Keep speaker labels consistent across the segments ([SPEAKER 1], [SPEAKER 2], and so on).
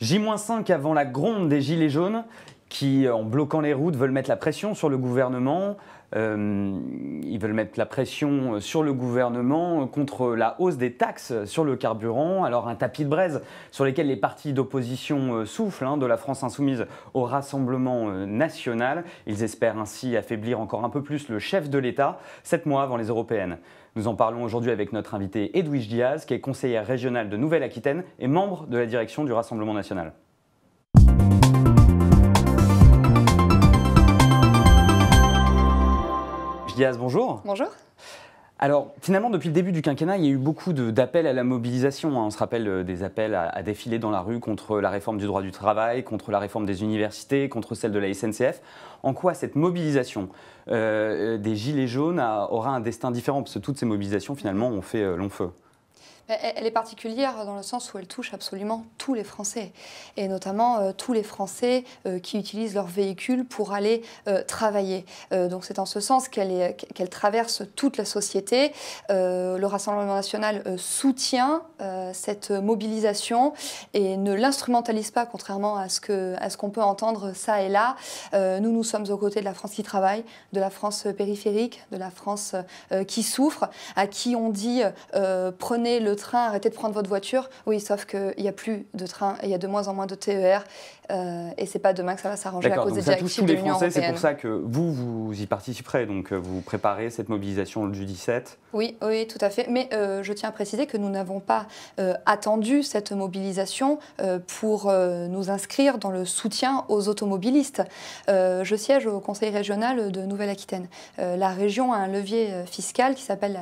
[SPEAKER 1] J-5 avant la gronde des Gilets jaunes qui, euh, en bloquant les routes, veulent mettre la pression sur le gouvernement. Euh, ils veulent mettre la pression euh, sur le gouvernement contre la hausse des taxes sur le carburant. Alors un tapis de braise sur lequel les partis d'opposition soufflent, hein, de la France insoumise au Rassemblement national. Ils espèrent ainsi affaiblir encore un peu plus le chef de l'État, sept mois avant les européennes. Nous en parlons aujourd'hui avec notre invité Edwige Diaz, qui est conseillère régionale de Nouvelle-Aquitaine et membre de la direction du Rassemblement national. Diaz, bonjour. Bonjour. Alors finalement, depuis le début du quinquennat, il y a eu beaucoup d'appels à la mobilisation. Hein. On se rappelle euh, des appels à, défiler dans la rue contre la réforme du droit du travail, contre la réforme des universités, contre celle de la SNCF. En quoi cette mobilisation euh, euh, des Gilets jaunes aura un destin différent Parce que toutes ces mobilisations, finalement, ont fait long feu.
[SPEAKER 2] Elle est particulière dans le sens où elle touche absolument tous les Français, et notamment euh, tous les Français euh, qui utilisent leur véhicule pour aller euh, travailler. donc c'est en ce sens qu'elle traverse toute la société. le Rassemblement national soutient cette mobilisation et ne l'instrumentalise pas, contrairement à ce qu'on peut entendre ça et là. nous, nous sommes aux côtés de la France qui travaille, de la France périphérique, de la France qui souffre, à qui on dit prenez le arrêtez de prendre votre voiture. Oui, sauf qu'il n'y a plus de train et il y a de moins en moins de TER et euh, et c'est pas demain que ça va s'arranger à cause des ça tous les Français, C'est pour ça
[SPEAKER 1] que vous, vous y participerez. Donc euh, vous préparez cette mobilisation du 17.
[SPEAKER 2] Oui, oui, tout à fait. Mais euh, je tiens à préciser que nous n'avons pas attendu cette mobilisation pour nous inscrire dans le soutien aux automobilistes. je siège au Conseil régional de Nouvelle-Aquitaine. la région a un levier fiscal qui s'appelle,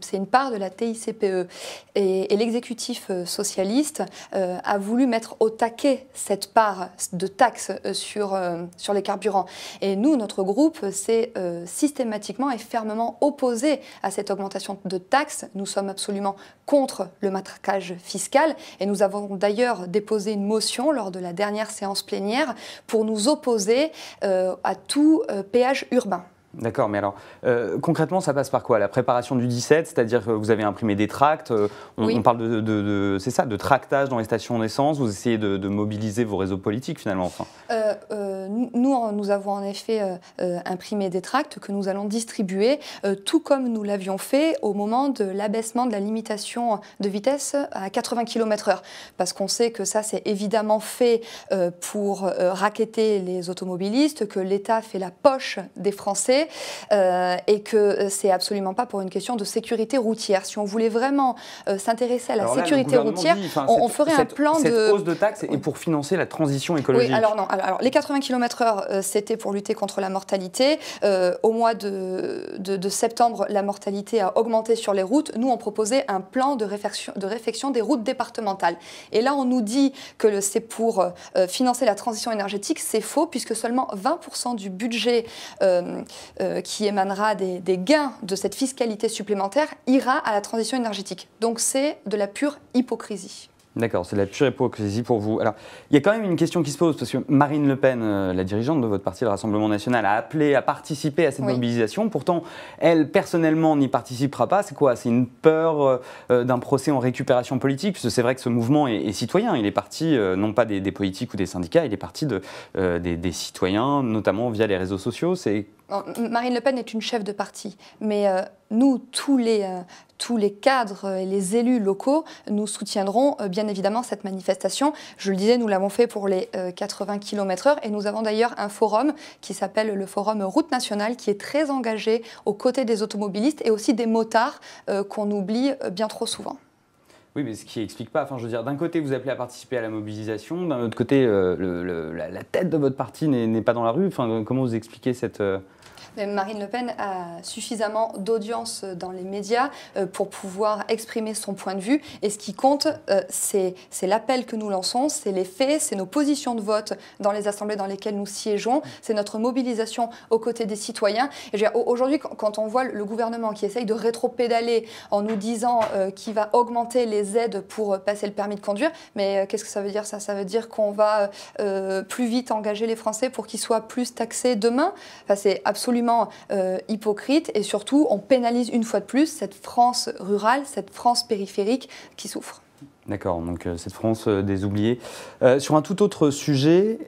[SPEAKER 2] c'est une part de la TICPE. Et, et l'exécutif socialiste a voulu mettre au taquet cette part de taxes euh, sur, euh, sur les carburants. Et nous, notre groupe c'est euh, systématiquement et fermement opposé à cette augmentation de taxes. Nous sommes absolument contre le matraquage fiscal et nous avons d'ailleurs déposé une motion lors de la dernière séance plénière pour nous opposer à tout péage urbain.
[SPEAKER 1] D'accord, mais alors euh, concrètement, ça passe par quoi La préparation du 17, c'est-à-dire que vous avez imprimé des tracts, euh, on, parle de, c'est ça, de tractage dans les stations d'essence, vous essayez de, mobiliser vos réseaux politiques finalement. Enfin.
[SPEAKER 2] Euh, nous, nous avons en effet imprimé des tracts que nous allons distribuer, tout comme nous l'avions fait au moment de l'abaissement de la limitation de vitesse à 80 km/h, parce qu'on sait que ça, c'est évidemment fait pour raqueter les automobilistes, que l'État fait la poche des Français euh, et que euh, c'est absolument pas pour une question de sécurité routière. Si on voulait vraiment euh, s'intéresser à la sécurité routière, on, ferait un plan cette de hausse
[SPEAKER 1] de taxes et pour financer la transition écologique. Oui, alors
[SPEAKER 2] non, alors, les 80 km/h c'était pour lutter contre la mortalité. au mois de, septembre, la mortalité a augmenté sur les routes. Nous, on proposait un plan de réfection des routes départementales. Et là, on nous dit que c'est pour financer la transition énergétique, c'est faux puisque seulement 20% du budget euh, qui émanera des, gains de cette fiscalité supplémentaire ira à la transition énergétique. Donc c'est de la pure hypocrisie.
[SPEAKER 1] D'accord, c'est la pure hypocrisie pour vous. Alors, il y a quand même une question qui se pose, parce que Marine Le Pen, euh, la dirigeante de votre parti, le Rassemblement National, a appelé à participer à cette mobilisation. Pourtant, elle, personnellement, n'y participera pas. C'est quoi C'est une peur euh, euh, d'un procès en récupération politique Parce que c'est vrai que ce mouvement est, citoyen. Il est parti, non pas des, politiques ou des syndicats, il est parti de, des, citoyens, notamment via les réseaux sociaux. C'est
[SPEAKER 2] Marine Le Pen est une chef de parti, mais nous, tous les, tous les cadres et les élus locaux, nous soutiendrons euh, bien évidemment cette manifestation. Je le disais, nous l'avons fait pour les 80 euh, km/h et nous avons d'ailleurs un forum qui s'appelle le forum Route nationale qui est très engagé aux côtés des automobilistes et aussi des motards euh, qu'on oublie bien trop souvent.
[SPEAKER 1] Oui, mais ce qui n'explique pas. Enfin, je veux dire, d'un côté, vous appelez à participer à la mobilisation, d'un autre côté, la, tête de votre parti n'est pas dans la rue. Enfin, comment vous expliquez cette
[SPEAKER 2] euh, Marine Le Pen a suffisamment d'audience euh, dans les médias euh, pour pouvoir exprimer son point de vue. Et ce qui compte, c'est l'appel que nous lançons, c'est les faits, c'est nos positions de vote dans les assemblées dans lesquelles nous siégeons, c'est notre mobilisation aux côtés des citoyens. aujourd'hui, quand on voit le gouvernement qui essaye de rétro-pédaler en nous disant qu'il va augmenter les aides pour passer le permis de conduire, mais qu'est-ce que ça veut dire ça Ça veut dire qu'on va plus vite engager les Français pour qu'ils soient plus taxés demain. c'est absolument euh, hypocrite et surtout on pénalise une fois de plus cette France rurale, cette France périphérique qui souffre.
[SPEAKER 1] D'accord, donc euh, cette France euh, des oubliés. Euh, sur un tout autre sujet,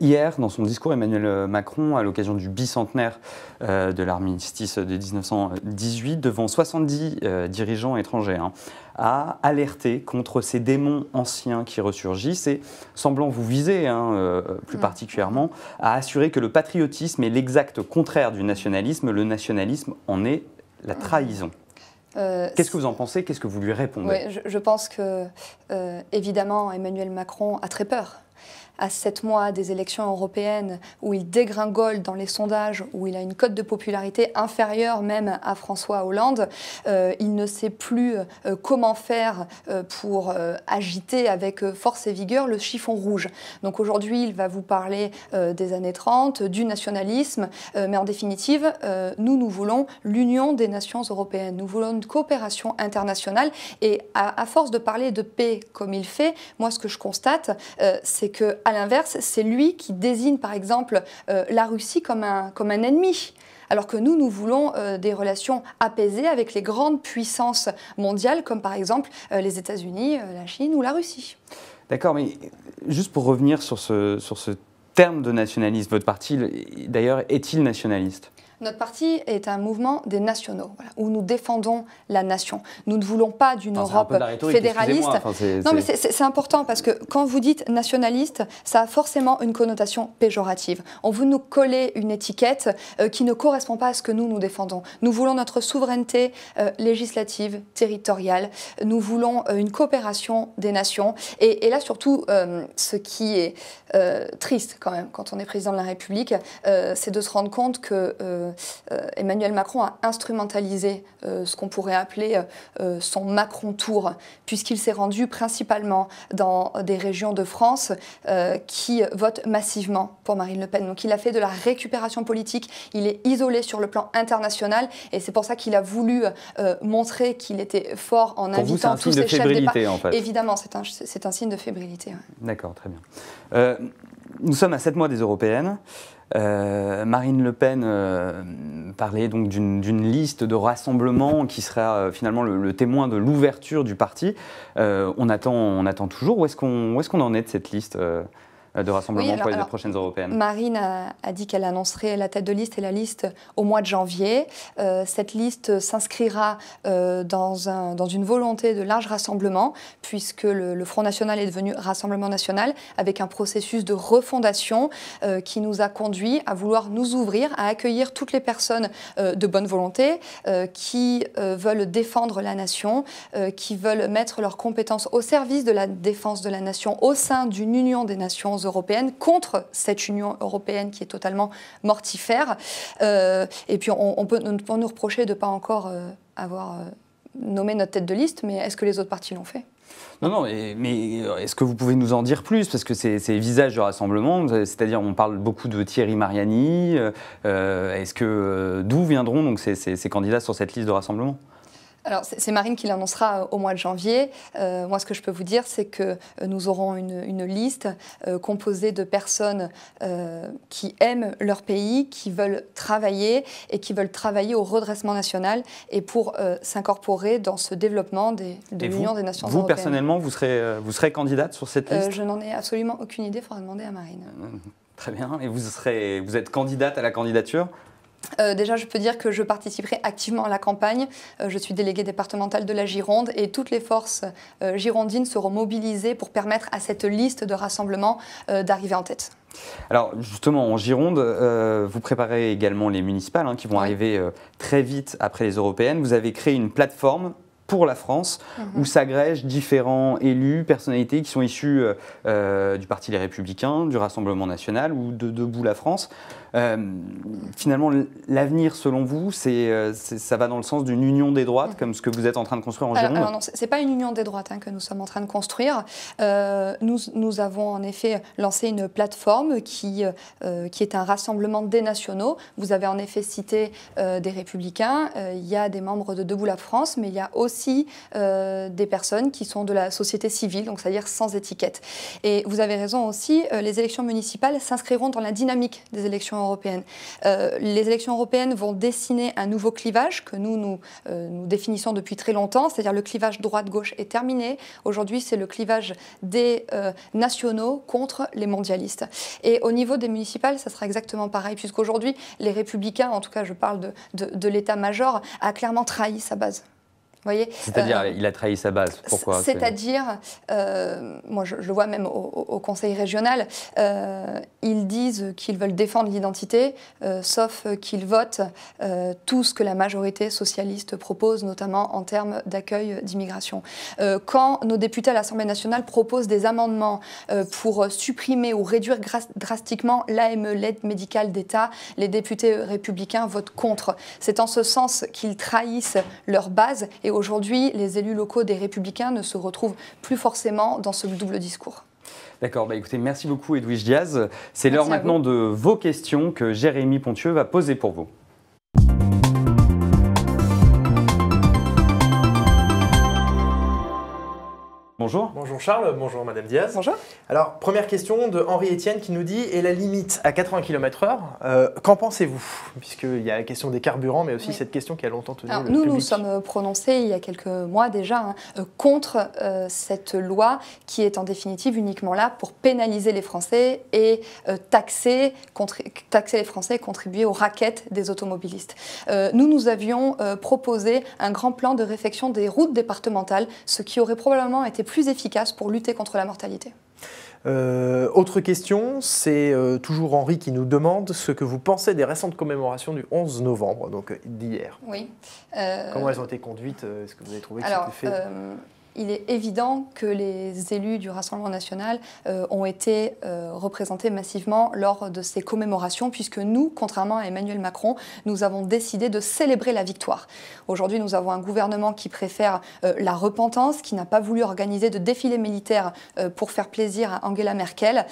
[SPEAKER 1] hier, dans son discours, Emmanuel Macron, à l'occasion du bicentenaire de l'armistice de 1918, devant 70 dirigeants étrangers, hein, a alerté contre ces démons anciens qui ressurgissent et, semblant vous viser hein, plus mmh. particulièrement, a assuré que le patriotisme est l'exact contraire du nationalisme. Le nationalisme en est la trahison. Euh, Qu'est-ce que vous en pensez Qu'est-ce que vous lui répondez
[SPEAKER 2] je, pense que, euh, évidemment, Emmanuel Macron a très peur à sept mois des élections européennes, où il dégringole dans les sondages, où il a une cote de popularité inférieure même à François Hollande, euh, il ne sait plus euh, comment faire euh, pour agiter avec force et vigueur le chiffon rouge. Donc aujourd'hui, il va vous parler des années 30, du nationalisme, mais en définitive, nous, nous voulons l'union des nations européennes, nous voulons une coopération internationale, et à, à force de parler de paix comme il fait, moi, ce que je constate, c'est que à l'inverse, c'est lui qui désigne par exemple euh, la Russie comme un, ennemi alors que nous, nous voulons euh, des relations apaisées avec les grandes puissances mondiales, comme par exemple euh, les États-Unis, la Chine ou la Russie.
[SPEAKER 1] D'accord, mais juste pour revenir sur ce, sur ce terme de nationalisme, votre parti, d'ailleurs, est-il nationaliste
[SPEAKER 2] notre parti est un mouvement des nationaux, où nous défendons la nation. Nous ne voulons pas d'une Europe fédéraliste. non, mais c'est important parce que quand vous dites nationaliste, ça a forcément une connotation péjorative. On veut nous coller une étiquette euh, qui ne correspond pas à ce que nous nous défendons. Nous voulons notre souveraineté euh, législative, territoriale. Nous voulons euh, une coopération des nations. Et, et là, surtout, ce qui est triste quand même quand on est président de la République, c'est de se rendre compte que euh, Emmanuel Macron a instrumentalisé euh, ce qu'on pourrait appeler euh, son Macron Tour, puisqu'il s'est rendu principalement dans des régions de France qui votent massivement pour Marine Le Pen. Donc il a fait de la récupération politique, il est isolé sur le plan international, et c'est pour ça qu'il a voulu montrer qu'il était fort en invitant tous ses chefs d'État. En fait. Évidemment, c'est un, un, signe de fébrilité.
[SPEAKER 1] D'accord, très bien nous sommes à 7 mois des européennes. Euh, Marine Le Pen euh, parlait donc d'une liste de rassemblement qui sera euh, finalement le, témoin de l'ouverture du parti. on, attend, on attend toujours. Où est-ce qu'on est qu'on en est de cette liste euh, de Rassemblement pour les prochaines européennes.
[SPEAKER 2] Marine a, dit qu'elle annoncerait la tête de liste et la liste au mois de janvier. Euh, cette liste s'inscrira euh, dans, une volonté de large rassemblement, puisque le, Front National est devenu Rassemblement National, avec un processus de refondation qui nous a conduit à vouloir nous ouvrir, à accueillir toutes les personnes de bonne volonté qui veulent défendre la nation, qui veulent mettre leurs compétences au service de la défense de la nation au sein d'une union des nations européenne contre cette Union européenne qui est totalement mortifère. Euh, et puis on, peut, on, nous reprocher de ne pas encore euh, avoir euh, nommé notre tête de liste, mais est-ce que les autres partis l'ont fait
[SPEAKER 1] non, non, mais, est-ce que vous pouvez nous en dire plus Parce que ces, visages de rassemblement, c'est-à-dire on parle beaucoup de Thierry Mariani, est-ce que d'où viendront donc ces candidats sur cette liste de rassemblement
[SPEAKER 2] alors, c'est Marine qui l'annoncera euh, au mois de janvier. Euh, moi, ce que je peux vous dire, c'est que euh, nous aurons une, liste composée de personnes qui aiment leur pays, qui veulent travailler et qui veulent travailler au redressement national et pour s'incorporer dans ce développement des, de l'Union des Nations vous, Vous, personnellement,
[SPEAKER 1] vous serez, vous serez candidate sur cette liste Je
[SPEAKER 2] n'en ai absolument aucune idée, il faudra demander à Marine.
[SPEAKER 1] Très bien. Et vous, serez, vous êtes candidate à la candidature
[SPEAKER 2] euh, déjà, je peux dire que je participerai activement à la campagne. Euh, je suis déléguée départementale de la Gironde et toutes les forces euh, girondines seront mobilisées pour permettre à cette liste de rassemblements d'arriver en tête.
[SPEAKER 1] Alors justement, en Gironde, vous préparez également les municipales hein, qui vont arriver très vite après les européennes. Vous avez créé une plateforme pour la France, où mhm. s'agrègent différents élus, personnalités qui sont issues euh, euh, du Parti des Républicains, du Rassemblement National ou de Debout la France. Euh, finalement, l'avenir, selon vous, c'est, ça va dans le sens d'une union des droites, mhm. comme ce que vous êtes en train de construire en Gironde Non,
[SPEAKER 2] ce n'est pas une union des droites hein, que nous sommes en train de construire. nous, nous avons en effet lancé une plateforme qui, qui est un rassemblement des nationaux. Vous avez en effet cité des républicains, il y a des membres de Debout la France, mais il y a aussi euh, des personnes qui sont de la société civile, donc c'est-à-dire sans étiquette. Et vous avez raison aussi, euh, les élections municipales s'inscriront dans la dynamique des élections européennes. Euh, les élections européennes vont dessiner un nouveau clivage que nous, nous, nous définissons depuis très longtemps, c'est-à-dire le clivage droite-gauche est terminé. Aujourd'hui, c'est le clivage des nationaux contre les mondialistes. Et au niveau des municipales, ça sera exactement pareil, puisqu'aujourd'hui, les républicains, en tout cas je parle de l'état-major, a clairement trahi sa base. C'est-à-dire, euh,
[SPEAKER 1] il a trahi sa base. Pourquoi
[SPEAKER 2] C'est-à-dire, euh, moi je, le vois même au, Conseil régional, euh, ils disent qu'ils veulent défendre l'identité, sauf qu'ils votent tout ce que la majorité socialiste propose, notamment en termes d'accueil d'immigration. quand nos députés à l'Assemblée nationale proposent des amendements pour supprimer ou réduire drastiquement l'AME, l'aide médicale d'État, les députés républicains votent contre. C'est en ce sens qu'ils trahissent leur base et aujourd'hui, les élus locaux des Républicains ne se retrouvent plus forcément dans ce double discours.
[SPEAKER 1] D'accord, bah écoutez, merci beaucoup Edwige Diaz. C'est l'heure maintenant de vos questions que Jérémy Pontieu va poser pour vous.
[SPEAKER 3] Bonjour. Bonjour Charles, bonjour Madame Diaz. Bonjour. Alors, première question de Henri-Étienne qui nous dit est la limite à 80 km/h euh, Qu'en pensez-vous Puisqu'il y a la question des carburants, mais aussi cette question qui a longtemps tenu. Alors, le nous, nous
[SPEAKER 2] sommes prononcés il y a quelques mois déjà hein, euh, contre euh, cette loi qui est en définitive uniquement là pour pénaliser les Français et taxer, taxer les Français et contribuer aux raquettes des automobilistes. nous, nous avions proposé un grand plan de réfection des routes départementales, ce qui aurait probablement été plus plus pour lutter contre la mortalité.
[SPEAKER 3] Euh, autre question, c'est euh, toujours Henri qui nous demande ce que vous pensez des récentes commémorations du 11 novembre, donc d'hier.
[SPEAKER 2] Oui. Euh, Comment elles ont
[SPEAKER 3] été conduites Est-ce que vous avez trouvé que alors, c'était fait
[SPEAKER 2] il est évident que les élus du Rassemblement national euh, ont été euh, représentés massivement lors de ces commémorations, puisque nous, contrairement à Emmanuel Macron, nous avons décidé de célébrer la victoire. Aujourd'hui, nous avons un gouvernement qui préfère euh, la repentance, qui n'a pas voulu organiser de défilé militaire pour faire plaisir à Angela Merkel.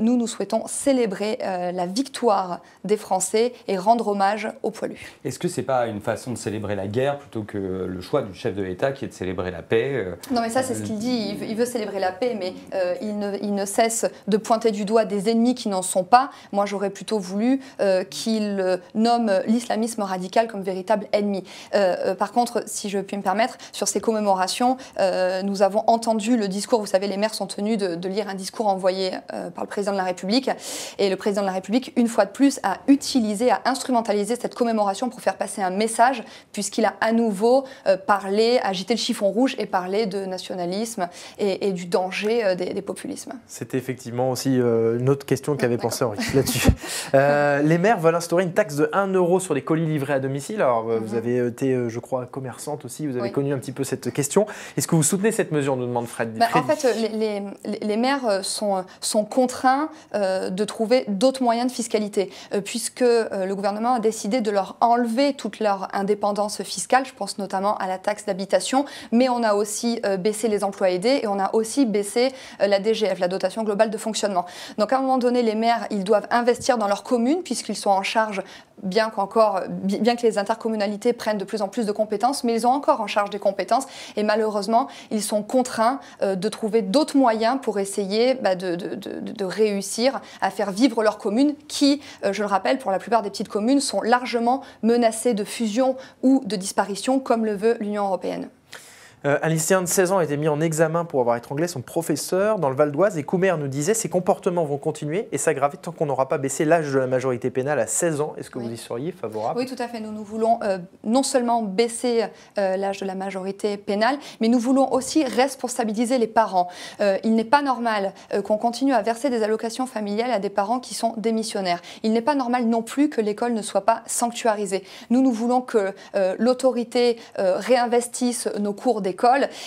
[SPEAKER 2] nous, nous souhaitons célébrer la victoire des Français et rendre hommage aux poilus.
[SPEAKER 1] Est-ce que ce n'est pas une façon de célébrer la guerre plutôt que le choix du chef de l'État qui est de célébrer la paix non, mais ça, c'est ce qu'il dit. Il
[SPEAKER 2] veut, célébrer la paix, mais euh, il ne, cesse de pointer du doigt des ennemis qui n'en sont pas. Moi, j'aurais plutôt voulu euh, qu'il euh, nomme l'islamisme radical comme véritable ennemi. par contre, si je puis me permettre, sur ces commémorations, nous avons entendu le discours. Vous savez, les maires sont tenus de, de lire un discours envoyé par le président de la République. Et le président de la République, une fois de plus, a utilisé, a instrumentalisé cette commémoration pour faire passer un message, puisqu'il a à nouveau parlé, agité le chiffon rouge et parlé de nationalisme et, du danger euh, des, populismes.
[SPEAKER 3] C'était effectivement aussi euh, une autre question qu'avait ah, pensé Henri là-dessus. Euh, les maires veulent instaurer une taxe de 1 euro sur les colis livrés à domicile. Alors, vous mhm. avez été, je crois, commerçante aussi, vous avez connu un petit peu cette question. Est-ce que vous soutenez cette mesure, nous demande Fred bah, En fait,
[SPEAKER 2] les, maires sont, sont contraints de trouver d'autres moyens de fiscalité, puisque le gouvernement a décidé de leur enlever toute leur indépendance fiscale. Je pense notamment à la taxe d'habitation, mais on a aussi euh, baisser les emplois aidés et on a aussi baissé euh, la DGF, la dotation globale de fonctionnement. Donc à un moment donné, les maires, ils doivent investir dans leurs communes puisqu'ils sont en charge, bien que les intercommunalités prennent de plus en plus de compétences, mais ils ont encore en charge des compétences et malheureusement, ils sont contraints euh, de trouver d'autres moyens pour essayer bah, de, réussir à faire vivre leurs communes qui, je le rappelle, pour la plupart des petites communes, sont largement menacées de fusion ou de disparition comme le veut l'Union européenne.
[SPEAKER 3] Euh, un lycéen de 16 ans a été mis en examen pour avoir étranglé son professeur dans le Val d'Oise et Coumer nous disait ses comportements vont continuer et s'aggraver tant qu'on n'aura pas baissé l'âge de la majorité pénale à 16 ans. Est-ce que vous y seriez favorable Oui,
[SPEAKER 2] tout à fait. Nous, nous voulons euh, non seulement baisser euh, l'âge de la majorité pénale, mais nous voulons aussi responsabiliser les parents. il n'est pas normal qu'on continue à verser des allocations familiales à des parents qui sont démissionnaires. Il n'est pas normal non plus que l'école ne soit pas sanctuarisée. Nous, nous voulons que l'autorité réinvestisse nos cours d'école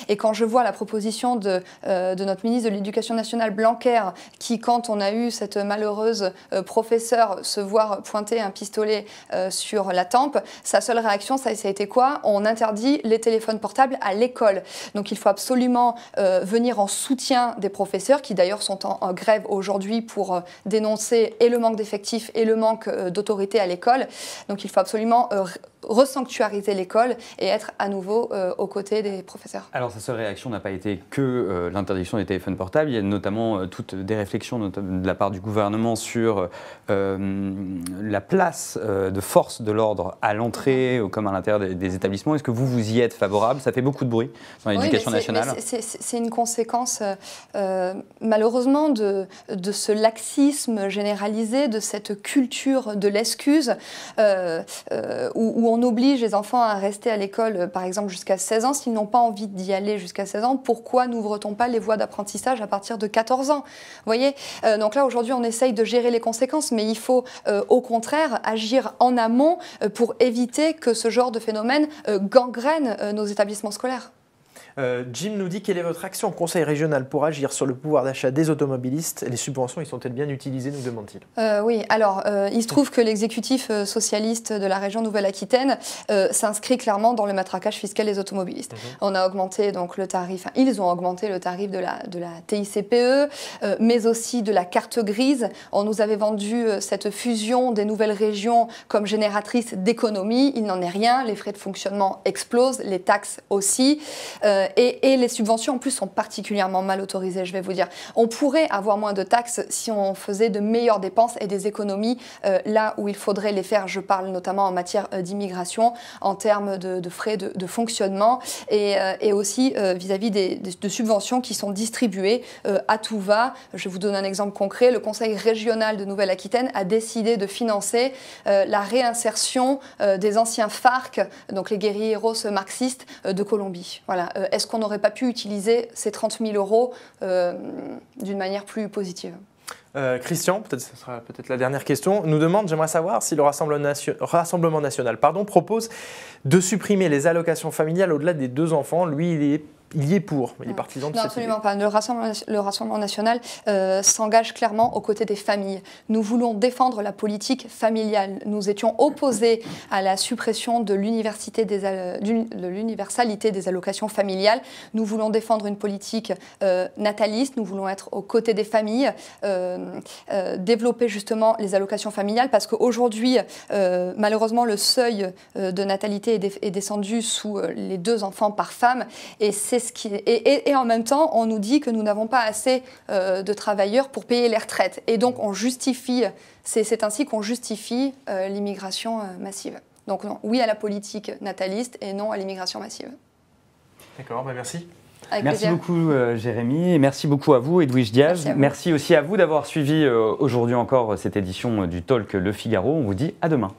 [SPEAKER 2] et quand je vois la proposition de, euh, de notre ministre de l'Éducation nationale, Blanquer, qui, quand on a eu cette malheureuse euh, professeure se voir pointer un pistolet euh, sur la tempe, sa seule réaction, ça, ça a été quoi On interdit les téléphones portables à l'école. Donc il faut absolument venir en soutien des professeurs, qui d'ailleurs sont en grève aujourd'hui pour dénoncer et le manque d'effectifs et le manque d'autorité à l'école. Donc il faut absolument resanctuariser l'école et être à nouveau euh, aux côtés des professeurs.
[SPEAKER 1] Alors sa seule réaction n'a pas été que euh, l'interdiction des téléphones portables, il y a notamment euh, toutes des réflexions de la part du gouvernement sur la place de force de l'ordre à l'entrée ou comme à l'intérieur des, établissements. Est-ce que vous vous y êtes favorable Ça fait beaucoup de bruit dans l'éducation oui, nationale.
[SPEAKER 2] C'est une conséquence malheureusement de, de, ce laxisme généralisé, de cette culture de l'excuse on oblige les enfants à rester à l'école, euh, par exemple, jusqu'à 16 ans, s'ils n'ont pas envie d'y aller jusqu'à 16 ans, pourquoi n'ouvre-t-on pas les voies d'apprentissage à partir de 14 ans Vous voyez euh, Donc là, aujourd'hui, on essaye de gérer les conséquences, mais il faut euh, au contraire agir en amont pour éviter que ce genre de phénomène gangrène nos établissements scolaires.
[SPEAKER 3] Euh, Jim nous dit quelle est votre action au Conseil régional pour agir sur le pouvoir d'achat des automobilistes Les subventions, ils sont-elles bien utilisées, nous demande-t-il.
[SPEAKER 2] Euh, oui, alors euh, il se trouve que l'exécutif socialiste de la région Nouvelle-Aquitaine s'inscrit clairement dans le matraquage fiscal des automobilistes. Mhm. On a augmenté donc le tarif, ils ont augmenté le tarif de la, TICPE, e, mais aussi de la carte grise. On nous avait vendu cette fusion des nouvelles régions comme génératrice d'économie. Il n'en est rien. Les frais de fonctionnement explosent, les taxes aussi. Euh, et, les subventions en plus sont particulièrement mal autorisées, je vais vous dire. On pourrait avoir moins de taxes si on faisait de meilleures dépenses et des économies euh, là où il faudrait les faire. Je parle notamment en matière euh, d'immigration, en termes de, frais de, fonctionnement et, aussi vis-à-vis de subventions qui sont distribuées à tout va. Je vous donne un exemple concret. Le Conseil régional de Nouvelle-Aquitaine a décidé de financer la réinsertion des anciens FARC, donc les héros marxistes de Colombie. Voilà est-ce qu'on n'aurait pas pu utiliser ces 30 000 euros euh, d'une manière plus positive
[SPEAKER 3] euh, Christian, peut-être ce sera peut-être la dernière question, nous demande, j'aimerais savoir si le Rassemblement, Rassemblement national pardon, propose de supprimer les allocations familiales au-delà des deux enfants. Lui, il est il y est pour, il est partisan de non, absolument pas.
[SPEAKER 2] Le Rassemblement, le Rassemblement national euh, s'engage clairement aux côtés des familles. Nous voulons défendre la politique familiale. Nous étions opposés à la suppression de euh, l'universalité des, allocations familiales. Nous voulons défendre une politique euh, nataliste. Nous voulons être aux côtés des familles, développer justement les allocations familiales parce qu'aujourd'hui, malheureusement, le seuil de natalité est descendu sous les deux enfants par femme et c'est et, en même temps, on nous dit que nous n'avons pas assez euh, de travailleurs pour payer les retraites. Et donc, on justifie. C'est ainsi qu'on justifie euh, l'immigration euh, massive. Donc, oui à la politique nataliste et non à l'immigration massive.
[SPEAKER 3] D'accord, bah, merci. merci
[SPEAKER 1] beaucoup Jérémy, merci beaucoup à vous Edwige Diaz. Merci, aussi à vous d'avoir suivi aujourd'hui encore cette édition du Talk Le Figaro. On vous dit à demain.